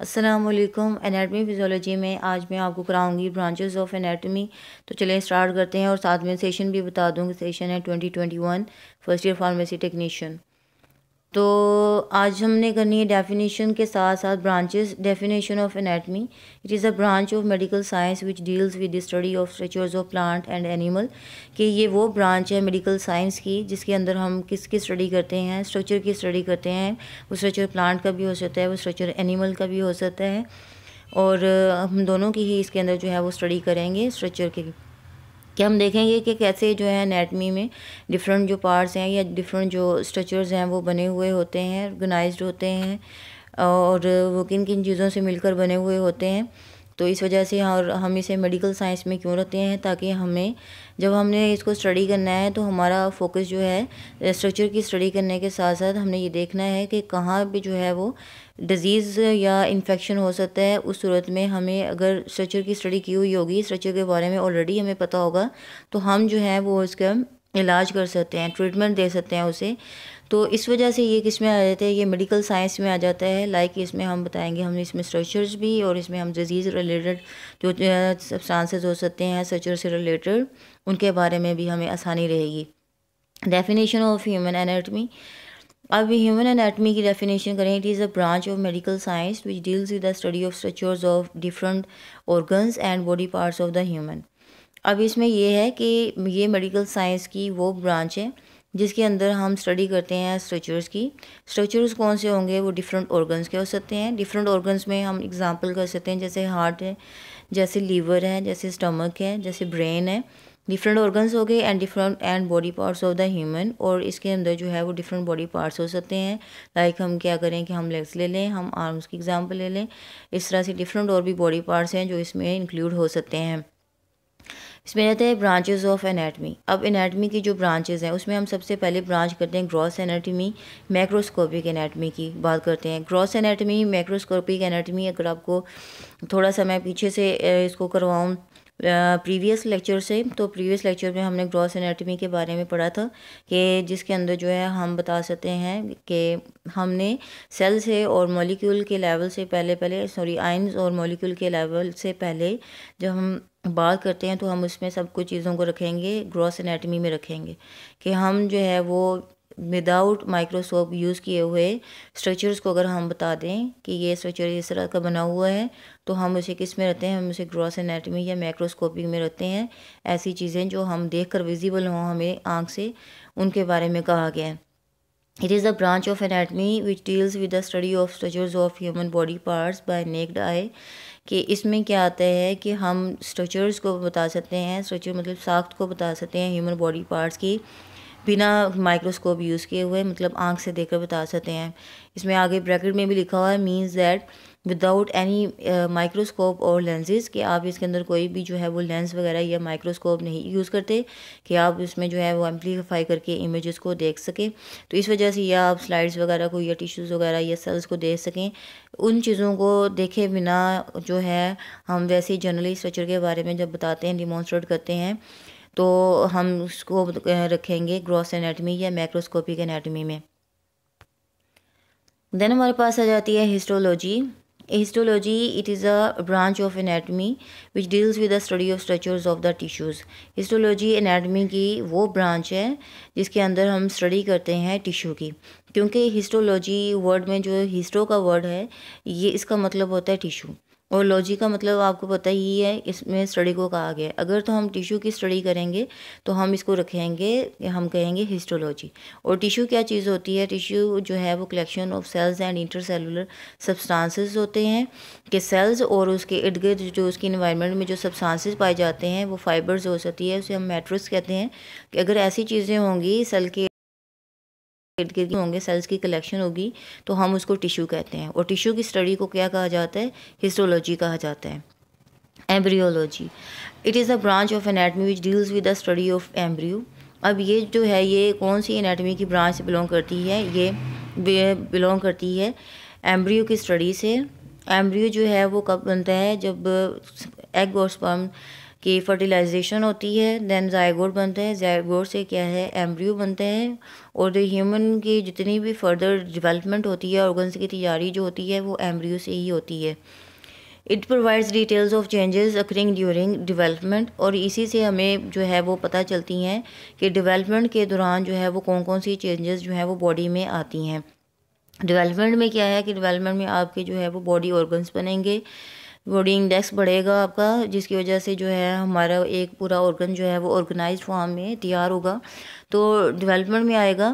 Aslam anatomy physiology में आज मैं आपको कराऊंगी ब्रांचेस ऑफ एनाटमी तो चलें स्टार्ट करते हैं और साथ में सेशन भी बता दूंगी सेशन है 2021 फर्स्ट ईयर फार्मेसी टेक्नीशियन तो आज हमने करनी है डेफिनेशन के साथ साथ branches definition of anatomy it is a branch of medical science which deals with the study of structures of plant and animal कि ये वो ब्रांच है मेडिकल साइंस की जिसके अंदर हम किसकी स्टडी करते हैं स्ट्रक्चर की स्टडी करते हैं वो स्ट्रक्चर प्लांट का भी हो सकता है वो स्ट्रक्चर एनिमल का भी हो सकता है और हम दोनों की ही इसके अंदर जो है वो स्टडी करेंगे स्ट्रक्चर के कि हम देखेंगे कि कैसे जो है नेटमी में डिफरेंट जो पार्ट्स हैं या डिफरेंट जो स्ट्रक्चर्स हैं वो बने हुए होते हैं ऑर्गेनाइज होते हैं और वो किन किन चीज़ों से मिलकर बने हुए होते हैं तो इस वजह से और हम इसे मेडिकल साइंस में क्यों रखते हैं ताकि हमें जब हमने इसको स्टडी करना है तो हमारा फोकस जो है स्ट्रक्चर की स्टडी करने के साथ साथ हमने ये देखना है कि कहाँ भी जो है वो डिज़ीज़ या इन्फेक्शन हो सकता है उस सूरत में हमें अगर स्ट्रक्चर की स्टडी की हुई होगी स्ट्रक्चर के बारे में ऑलरेडी हमें पता होगा तो हम जो है वो इसका इलाज कर सकते हैं ट्रीटमेंट दे सकते हैं उसे तो इस वजह से ये किस में आ जाते हैं ये मेडिकल साइंस में आ जाता है लाइक इसमें हम बताएंगे हम इसमें स्ट्रक्चर्स भी और इसमें हम डिजीज़ रिलेटेड जो सब्सटांसेस हो सकते हैं स्ट्रक्चर से रिलेटेड उनके बारे में भी हमें आसानी रहेगी डेफिनेशन ऑफ ह्यूमन एनाटमी अब ह्यूमन एनाटमी की डेफिनेशन करें it is a branch of medical science which deals with the study of structures of different organs and body parts of the human अब इसमें यह है कि ये मेडिकल साइंस की वो ब्रांच है जिसके अंदर हम स्टडी करते हैं स्ट्रक्चर्स की स्ट्रक्चर्स कौन से होंगे वो डिफरेंट ऑर्गन्स के हो सकते हैं डिफरेंट ऑर्गन्स में हम एग्जांपल कर सकते हैं जैसे हार्ट है जैसे लीवर है जैसे स्टमक है जैसे ब्रेन है डिफरेंट ऑर्गन्स हो गए and different and body parts of the human और इसके अंदर जो है वो डिफरेंट बॉडी पार्ट्स हो सकते हैं लाइक like हम क्या करें कि हम लेग्स ले लें हम आर्म्स की एग्जांपल ले लें इस तरह से डिफरेंट और भी बॉडी पार्ट्स हैं जो इसमें इंक्लूड हो सकते हैं इसमें रहता है ब्रांचेज ऑफ एनाटमी अब एनाटमी की जो ब्रांचेज हैं उसमें हम सबसे पहले ब्रांच करते हैं ग्रॉस एनाटमी मैक्रोस्कोपिक एनाटमी की बात करते हैं ग्रॉस एनाटमी मैक्रोस्कोपिक एनाटमी अगर आपको थोड़ा सा मैं पीछे से इसको करवाऊँ प्रीवियस लेक्चर से तो प्रीवियस लेक्चर में हमने ग्रॉस एनाटमी के बारे में पढ़ा था कि जिसके अंदर जो है हम बता सकते हैं कि हमने सेल से और मॉलिक्यूल के लेवल से पहले पहले सॉरी आइन्स और मॉलिक्यूल के लेवल से पहले जब हम बात करते हैं तो हम उसमें सब कुछ चीज़ों को रखेंगे ग्रॉस एनाटमी में रखेंगे कि हम जो है वो विदाउट माइक्रोस्कोप यूज़ किए हुए स्ट्रक्चर्स को अगर हम बता दें कि ये स्ट्रक्चर इस तरह का बना हुआ है तो हम उसे किस में रहते हैं हम उसे ग्रॉस एनाटमी या माइक्रोस्कोपिक में रहते हैं ऐसी चीज़ें जो हम देख कर विजिबल हों हमें आँख से उनके बारे में कहा गया है it is a branch of anatomy which deals with the study of structures of human body parts by naked eye कि इसमें क्या आता है कि हम स्ट्रक्चर्स को बता सकते हैं स्ट्रक्चर मतलब साख्त को बता सकते हैं ह्यूमन बॉडी पार्ट्स की बिना माइक्रोस्कोप यूज़ किए हुए मतलब आंख से देखकर बता सकते हैं इसमें आगे ब्रैकेट में भी लिखा हुआ है means that without any microscope और लेंसेज कि आप इसके अंदर कोई भी जो है वो लेंस वगैरह या माइक्रोस्कोप नहीं यूज़ करते कि आप इसमें जो है वो एम्पलीफाई करके इमेजेस को देख सकें तो इस वजह से या आप स्लाइड्स वगैरह को या टिश्यूज़ वगैरह या सेल्स को देख सकें उन चीज़ों को देखे बिना जो है हम वैसे जनरली स्ट्रक्चर के बारे में जब बताते हैं डिमॉन्स्ट्रेट करते हैं तो हम उसको रखेंगे ग्रॉस एनाटमी या मैक्रोस्कोपिक एनाटमी में देन हमारे पास आ जाती है histology histology it is a branch of anatomy which deals with the study of structures of the tissues histology anatomy की वो ब्रांच है जिसके अंदर हम स्टडी करते हैं टिश्यू की क्योंकि हिस्टोलॉजी वर्ड में जो हिस्टो का वर्ड है ये इसका मतलब होता है टिश्यू और लॉजी का मतलब आपको पता ही है इसमें स्टडी को कहा गया है अगर तो हम टिश्यू की स्टडी करेंगे तो हम इसको रखेंगे हम कहेंगे हिस्टोलॉजी और टिश्यू क्या चीज़ होती है टिश्यू जो है वो collection of cells and intercellular substances होते हैं कि सेल्स और उसके इर्द गिर्द जो उसकी इन्वायरमेंट में जो सब्सटेंसेस पाए जाते हैं वो फाइबर्स हो सकती है उसे हम मेट्रोस कहते हैं कि अगर ऐसी चीज़ें होंगी सेल के गिर्द होंगे सेल्स की कलेक्शन होगी तो हम उसको टिश्यू कहते हैं और टिश्यू की स्टडी को क्या कहा जाता है हिस्टोलॉजी कहा जाता है embryology it is a branch of anatomy which deals with the study of embryo अब ये जो है ये कौन सी एनाटमी की ब्रांच से बिलोंग करती है ये बिलोंग करती है एम्ब्रियो की स्टडी से एम्ब्रियो जो है वो कब बनता है जब एग और स्पर्म कि फर्टिलाइजेशन होती है दैन जायगोड बनते हैं जायगोड से क्या है एम्ब्रियो बनते हैं और ह्यूमन की जितनी भी फर्दर डिवेलपमेंट होती है ऑर्गन्स की तैयारी जो होती है वो एम्ब्रियो से ही होती है it provides details of changes occurring during development और इसी से हमें जो है वो पता चलती हैं कि डिवेलपमेंट के दौरान जो है वो कौन कौन सी चेंजेस जो हैं वो बॉडी में आती हैं डिवेलपमेंट में क्या है कि डिवेलपमेंट में आपके जो है वो बॉडी ऑर्गन्स बनेंगे बॉडी इंडेक्स बढ़ेगा आपका जिसकी वजह से जो है हमारा एक पूरा ऑर्गन जो है वो ऑर्गेनाइज फॉर्म में तैयार होगा तो डेवलपमेंट में आएगा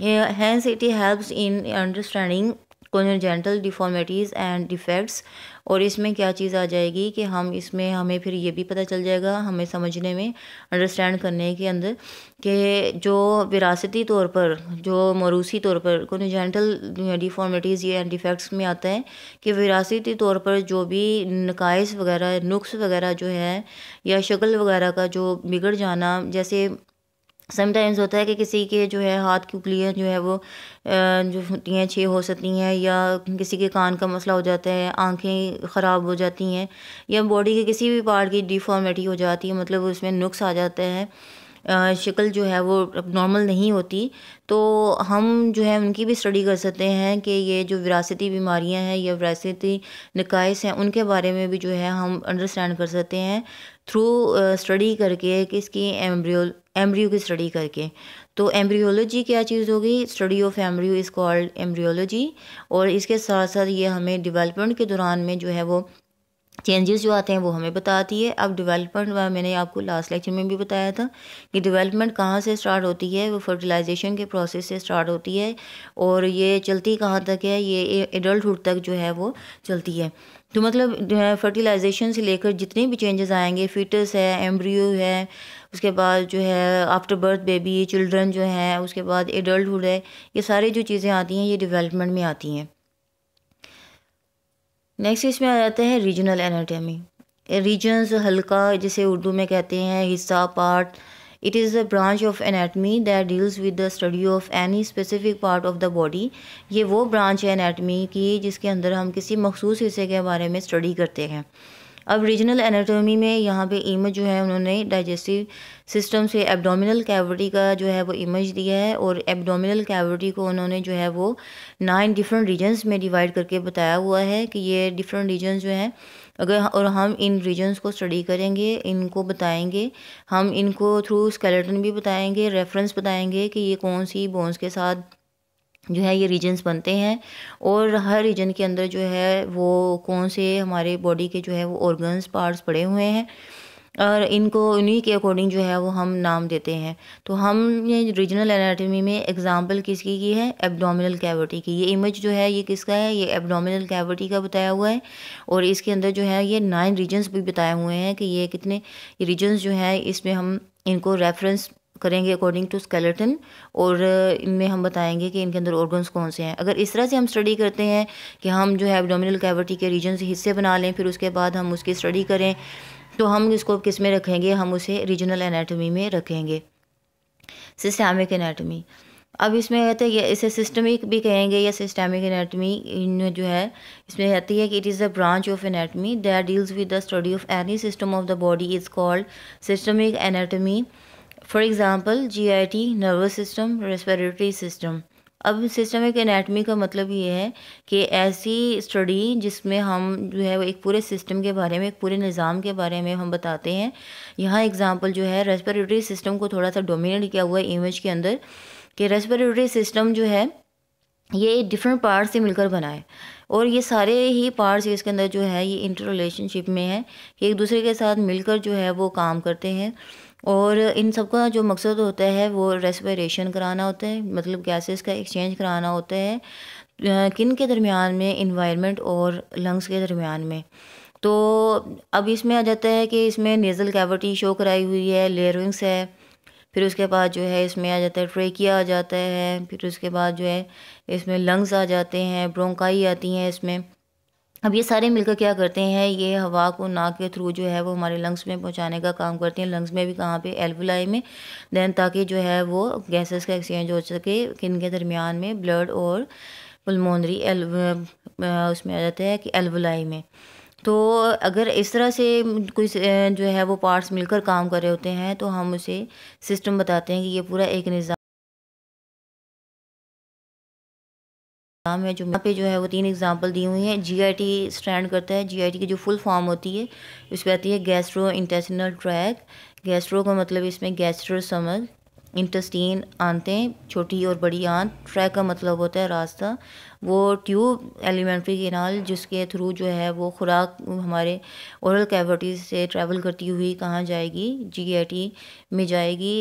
hence it helps in understanding congenital deformities and defects और इसमें क्या चीज़ आ जाएगी कि हम इसमें हमें फिर ये भी पता चल जाएगा हमें समझने में अंडरस्टैंड करने के अंदर कि जो विरासती तौर पर जो मरूसी तौर पर कोनिजेंटल डिफॉर्मिटीज़ या डिफेक्ट्स में आता है कि विरासती तौर पर जो भी नकायस वगैरह नुक्स वगैरह जो है या शक्ल वगैरह का जो बिगड़ जाना जैसे समटाइम्स होता है कि किसी के जो है हाथ की उंगलियाँ जो है वो जो होती हैं छः हो सकती हैं या किसी के कान का मसला हो जाता है आंखें ख़राब हो जाती हैं या बॉडी के किसी भी पार्ट की डिफॉर्मेटी हो जाती है मतलब उसमें नुक्स आ जाता है शक्ल जो है वो नॉर्मल नहीं होती तो हम जो है उनकी भी स्टडी कर सकते हैं कि ये जो विरासती बीमारियां हैं या विरासती निकायस हैं उनके बारे में भी जो है हम अंडरस्टैंड कर सकते हैं थ्रू स्टडी करके किसकी एम्ब्रियो एम्ब्रियो की स्टडी करके तो एम्ब्रियोलॉजी क्या चीज़ होगी study of embryo is called embryology और इसके साथ साथ ये हमें डिवेलपमेंट के दौरान में जो है वो चेंजेस जो आते हैं वो हमें बताती है अब डेवलपमेंट मैंने आपको लास्ट लेक्चर में भी बताया था कि डेवलपमेंट कहाँ से स्टार्ट होती है वो फर्टिलाइजेशन के प्रोसेस से स्टार्ट होती है और ये चलती कहाँ तक है ये एडल्टुड तक जो है वो चलती है तो मतलब फर्टिलाइजेशन से लेकर जितने भी चेंजेस आएंगे फिटस है एम्ब्रियो है उसके बाद जो है आफ्टर बर्थ बेबी चिल्ड्रन जो हैं उसके बाद एडल्टुड है ये सारी जो चीज़ें आती हैं ये डिवेलपमेंट में आती हैं नेक्स्ट इसमें आ जाता है रीजनल एनाटॉमी रीजनस हल्का जिसे उर्दू में कहते हैं हिस्सा part it is the branch of anatomy that deals with the study of any specific part of the body ये वो ब्रांच है एनाटॉमी की जिसके अंदर हम किसी मखसूस हिस्से के बारे में स्टडी करते हैं अब रीजनल एनाटोमी में यहाँ पे इमेज जो है उन्होंने डाइजेस्टिव सिस्टम से एब्डोमिनल कैविटी का जो है वो इमेज दिया है और एब्डोमिनल कैविटी को उन्होंने जो है वो नाइन डिफरेंट रीजन्स में डिवाइड करके बताया हुआ है कि ये डिफरेंट रीजन्स जो हैं अगर और हम इन रीजन्स को स्टडी करेंगे इनको बताएंगे हम इनको थ्रू स्केलेटन भी बताएंगे रेफरेंस बताएंगे कि ये कौन सी बोन्स के साथ जो है ये रीजन्स बनते हैं और हर रीजन के अंदर जो है वो कौन से हमारे बॉडी के जो है वो ऑर्गन्स पार्ट्स पड़े हुए हैं और इनको इन्हीं के अकॉर्डिंग जो है वो हम नाम देते हैं तो ये रीजनल एनाटॉमी में एग्जांपल किसकी की है एब्डोमिनल कैविटी की ये इमेज जो है ये किसका है ये एब्डोमिनल कैविटी का बताया हुआ है और इसके अंदर जो है ये नाइन रीजन्स भी बताए हुए हैं कि ये कितने रीजन्स जो हैं इसमें हम इनको रेफरेंस करेंगे अकॉर्डिंग टू स्केलेटन और इनमें हम बताएंगे कि इनके अंदर ऑर्गन्स कौन से हैं अगर इस तरह से हम स्टडी करते हैं कि हम जो है एबडोमिनल कैविटी के रीजन से हिस्से बना लें फिर उसके बाद हम उसकी स्टडी करें तो हम इसको किस में रखेंगे हम उसे रीजनल एनाटमी में रखेंगे सिस्टमिक एनाटमी अब इसमें कहते हैं इसे सिस्टमिक भी कहेंगे या सिस्टमिक एनाटमी इनमें जो है इसमें कहती है कि it is the branch of anatomy that deals with the study of any system of the body is called systemic anatomy for example G I T nervous system respiratory system अब systemic anatomy का मतलब ये है कि ऐसी study जिसमें हम जो है वो एक पूरे सिस्टम के बारे में एक पूरे निज़ाम के बारे में हम बताते हैं यहाँ एग्ज़ाम्पल जो है रेस्पिरेटरी सिस्टम को थोड़ा सा डोमिनेट किया हुआ है इमेज के अंदर कि रेस्पिरेटरी सिस्टम जो है ये डिफरेंट पार्ट से मिलकर बना है और ये सारे ही पार्ट्स इसके अंदर जो है ये इंटर रिलेशनशिप में है एक दूसरे के साथ मिलकर जो है वो काम करते हैं और इन सब का जो मकसद होता है वो रेस्परेशन कराना होता है मतलब गैसेस का एक्सचेंज कराना होता है किन के दरमियान में इन्वायरमेंट और लंग्स के दरमियान में तो अब इसमें आ जाता है कि इसमें नेज़ल कैविटी शो कराई हुई है लेयरिंग्स है फिर उसके बाद जो है इसमें आ जाता है ट्रेकिया आ जाता है फिर उसके बाद जो है इसमें लंग्स आ जाते हैं ब्रोंकाई आती हैं इसमें अब ये सारे मिलकर क्या करते हैं ये हवा को नाक के थ्रू जो है वो हमारे लंग्स में पहुंचाने का काम करते हैं लंग्स में भी कहाँ पे एल्वलाई में दैन ताकि जो है वो गैसेस का एक्सचेंज हो सके किन के दरमियान में ब्लड और पुलमोनरी एल उसमें आ जाता है कि एल्वलाई में तो अगर इस तरह से कोई जो है वो पार्ट्स मिलकर काम कर रहे होते हैं तो हम उसे सिस्टम बताते हैं कि ये पूरा एक निज़ाम नाम है जो यहाँ पे जो है वो तीन एग्जाम्पल दी हुई हैं जीआईटी स्टैंड करता है जीआईटी की जो फुल फॉर्म होती है उस पर आती है गैस्ट्रो इंटेस्टिनल ट्रैक गैस्ट्रो का मतलब इसमें गैस्ट्रो समझ इंटेस्टीन आंतें छोटी और बड़ी आंत ट्रैक का मतलब होता है रास्ता वो ट्यूब एलिमेंट्री केनाल जिसके थ्रू जो है वो खुराक हमारे औरल कैविटीज से ट्रैवल करती हुई कहाँ जाएगी जीआईटी में जाएगी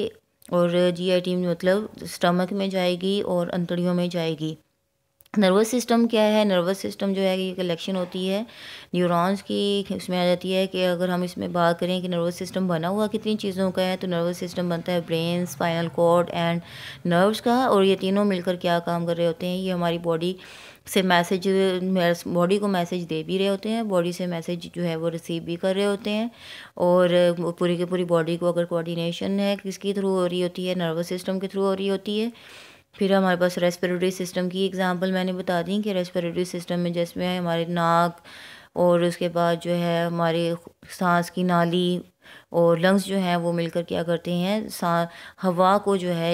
और जीआईटी में मतलब स्टमक में जाएगी और अंतड़ियों में जाएगी नर्वस सिस्टम क्या है नर्वस सिस्टम जो है ये कलेक्शन होती है न्यूरॉन्स की उसमें आ जाती है कि अगर हम इसमें बात करें कि नर्वस सिस्टम बना हुआ कितनी चीज़ों का है तो नर्वस सिस्टम बनता है brain spinal cord and nerves का और ये तीनों मिलकर क्या काम कर रहे होते हैं ये हमारी बॉडी से मैसेज बॉडी को मैसेज दे भी रहे होते हैं बॉडी से मैसेज जो है वो रिसीव भी कर रहे होते हैं और पूरी की पूरी बॉडी को अगर कोऑर्डिनेशन है किसके थ्रू हो रही होती है नर्वस सिस्टम के थ्रू हो रही होती है फिर हमारे पास रेस्पिरेटरी सिस्टम की एग्ज़ाम्पल मैंने बता दी कि रेस्पिरेटरी सिस्टम में जिसमें हमारे नाक और उसके बाद जो है हमारे सांस की नाली और लंग्स जो हैं वो मिलकर क्या करते हैं सा हवा को जो है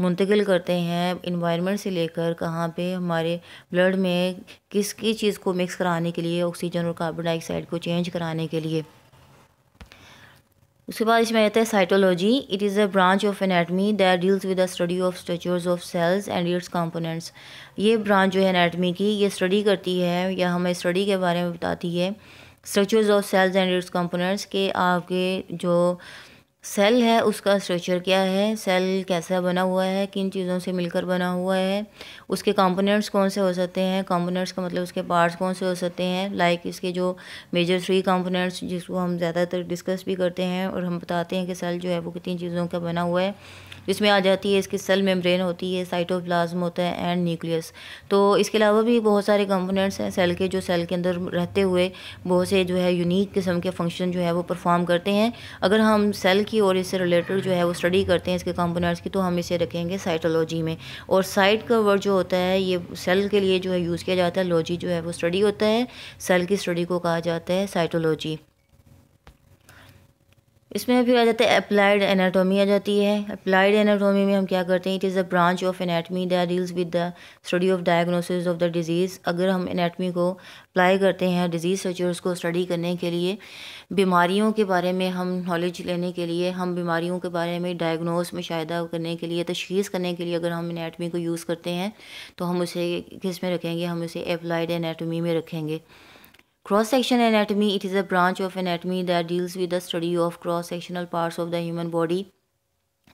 मुंतकिल करते हैं इन्वायरमेंट से लेकर कहाँ पे हमारे ब्लड में किस किस चीज़ को मिक्स कराने के लिए ऑक्सीजन और कार्बन डाइऑक्साइड को चेंज कराने के लिए उसके बाद इसमें रहता है cytology it is a branch of anatomy that deals with the study of structures of cells and its components ये ब्रांच जो है एनाटमी की ये स्टडी करती है या हमें स्टडी के बारे में बताती है structures of cells and its components के आपके जो सेल है उसका स्ट्रक्चर क्या है सेल कैसा बना हुआ है किन चीज़ों से मिलकर बना हुआ है उसके कंपोनेंट्स कौन से हो सकते हैं कंपोनेंट्स का मतलब उसके पार्ट्स कौन से हो सकते हैं लाइक like इसके जो मेजर थ्री कंपोनेंट्स जिसको हम ज़्यादातर डिस्कस भी करते हैं और हम बताते हैं कि सेल जो है वो कितनी चीज़ों का बना हुआ है जिसमें आ जाती है इसकी सेल मेम्ब्रेन होती है साइटोप्लाज्म होता है एंड न्यूक्लियस तो इसके अलावा भी बहुत सारे कंपोनेंट्स हैं सेल के जो सेल के अंदर रहते हुए बहुत से जो है यूनिक किस्म के फंक्शन जो है वो परफॉर्म करते हैं अगर हम सेल की की और इससे रिलेटेड जो है वो स्टडी करते हैं इसके कंपोनेंट्स की तो हम इसे रखेंगे साइटोलॉजी में और साइट का वर्ड जो होता है ये सेल के लिए जो है यूज़ किया जाता है लॉजी जो है वो स्टडी होता है सेल की स्टडी को कहा जाता है साइटोलॉजी इसमें फिर आ जाता है अप्लाइड एनाटोमी आ जाती है अप्लाइड एनाटोमी में हम क्या करते हैं it is a branch of anatomy that deals with the study of diagnosis of the disease अगर हम एनाटमी को अप्लाई करते हैं डिज़ीज़ सर्चर्स को स्टडी करने के लिए बीमारियों के बारे में हम नॉलेज लेने के लिए हम बीमारियों के बारे में डायग्नोस मुशाह करने के लिए तशीस करने के लिए अगर हम एनाटमी को यूज़ करते हैं तो हम उसे किस में रखेंगे हम उसे अप्लाइड एनाटॉमी में रखेंगे cross section anatomy it is a branch of anatomy that deals with the study of cross sectional parts of the human body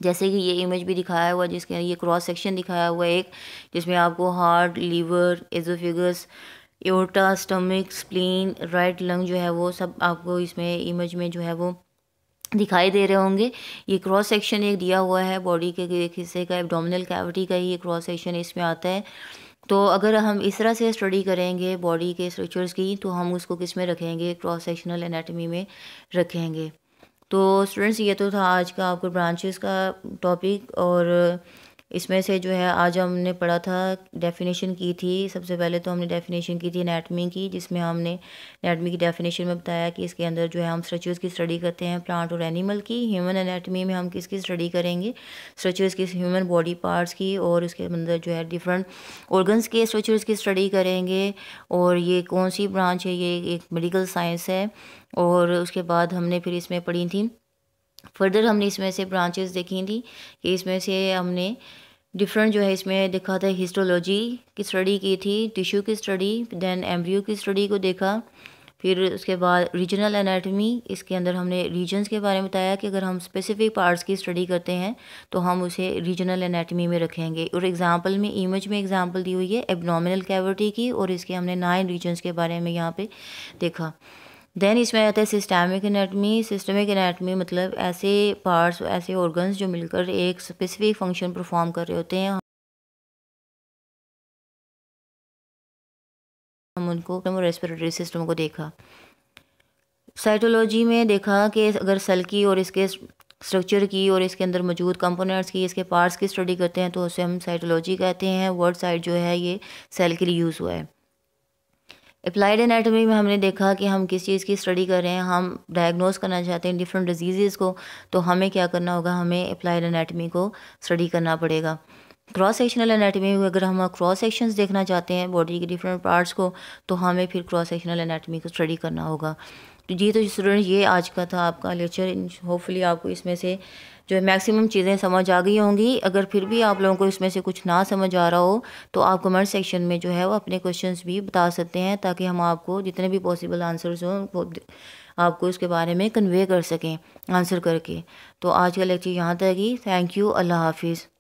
जैसे कि ये इमेज भी दिखाया हुआ जिसके ये क्रॉस सेक्शन दिखाया हुआ एक जिसमें आपको हार्ट लीवर एजोफिगस एorta स्टमक स्प्लीन राइट लंग जो है वो सब आपको इसमें इमेज में जो है वो दिखाई दे रहे होंगे ये क्रॉस सेक्शन एक दिया हुआ है बॉडी के एक हिस्से का एब्डोमिनल कैविटी का ही ये क्रॉस सेक्शन इसमें आता है तो अगर हम इस तरह से स्टडी करेंगे बॉडी के स्ट्रक्चर्स की तो हम उसको किस में रखेंगे क्रॉस सेक्शनल एनाटमी में रखेंगे तो स्टूडेंट्स ये तो था आज का आपको ब्रांचेस का टॉपिक और इसमें से जो है आज हमने पढ़ा था डेफिनेशन की थी सबसे पहले तो हमने डेफिनेशन की थी एनाटमी की जिसमें हमने एनाटमी की डेफिनेशन में बताया कि इसके अंदर जो है हम स्ट्रक्चर्स की स्टडी करते हैं प्लांट और एनिमल की ह्यूमन एनाटमी में हम किसकी स्टडी करेंगे स्ट्रक्चर्स की ह्यूमन बॉडी पार्ट्स की और उसके अंदर जो है डिफरेंट ऑर्गन्स के स्ट्रक्चर्स की स्टडी करेंगे और ये कौन सी ब्रांच है ये एक मेडिकल साइंस है और उसके बाद हमने फिर इसमें पढ़ी थी फर्दर हमने इसमें से ब्रांचेस देखी थी कि इसमें से हमने डिफरेंट जो है इसमें देखा था हिस्टोलॉजी की स्टडी की थी टिश्यू की स्टडी दैन एम्ब्रियो की स्टडी को देखा फिर उसके बाद रीजनल एनाटमी इसके अंदर हमने रीजन्स के बारे में बताया कि अगर हम स्पेसिफिक पार्ट्स की स्टडी करते हैं तो हम उसे रीजनल एनाटमी में रखेंगे और एग्जांपल में इमेज में एग्जांपल दी हुई है एबनॉमिनल कैविटी की और इसके हमने नाइन रीजन्स के बारे में यहाँ पे देखा देन इसमें आता है सिस्टमिक एनाटमी सिस्टमिक एनाटमी मतलब ऐसे पार्ट्स ऐसे ऑर्गन्स जो मिलकर एक स्पेसिफिक फंक्शन परफॉर्म कर रहे होते हैं हम उनको रेस्पिरेटरी सिस्टम को देखा साइटोलॉजी में देखा कि अगर सेल की और इसके स्ट्रक्चर की और इसके अंदर मौजूद कंपोनेंट्स की इसके पार्ट्स की स्टडी करते हैं तो उसे हम साइटोलॉजी कहते हैं वर्ड साइट जो है ये सेल के लिए यूज़ हुआ है अप्लाइड एनाटॉमी में हमने देखा कि हम किस चीज़ की स्टडी कर रहे हैं हम डायग्नोज करना चाहते हैं डिफरेंट डिजीज़ को तो हमें क्या करना होगा हमें अप्लाइड एनाटॉमी को स्टडी करना पड़ेगा क्रॉस सेक्शनल एनाटॉमी में अगर हम क्रॉस सेक्शंस देखना चाहते हैं बॉडी के डिफरेंट पार्ट्स को तो हमें फिर क्रॉस सेक्शनल एनाटॉमी को स्टडी करना होगा तो जी तो स्टूडेंट ये आज का था आपका लेक्चर होपफुली आपको इसमें से जो है मैक्सिमम चीज़ें समझ आ गई होंगी अगर फिर भी आप लोगों को इसमें से कुछ ना समझ आ रहा हो तो आप कमेंट सेक्शन में जो है वो अपने क्वेश्चंस भी बता सकते हैं ताकि हम आपको जितने भी पॉसिबल आंसर्स हों आपको इसके बारे में कन्वे कर सकें आंसर करके तो आज का लेक्चर यहाँ तक ही थैंक यू अल्लाह हाफिज़